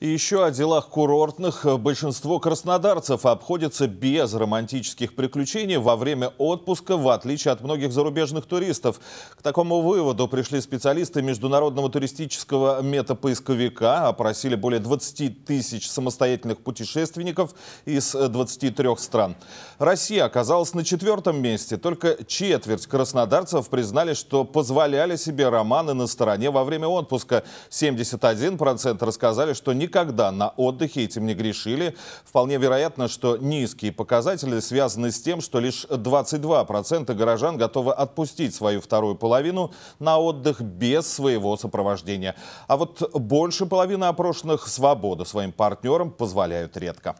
И еще о делах курортных. Большинство краснодарцев обходится без романтических приключений во время отпуска, в отличие от многих зарубежных туристов. К такому выводу пришли специалисты международного туристического метапоисковика, опросили более 20 тысяч самостоятельных путешественников из 23 стран. Россия оказалась на четвертом месте. Только четверть краснодарцев признали, что позволяли себе романы на стороне во время отпуска. 71% рассказали, что не никогда на отдыхе этим не грешили. Вполне вероятно, что низкие показатели связаны с тем, что лишь 22% горожан готовы отпустить свою вторую половину на отдых без своего сопровождения. А вот больше половины опрошенных свободу своим партнерам позволяют редко.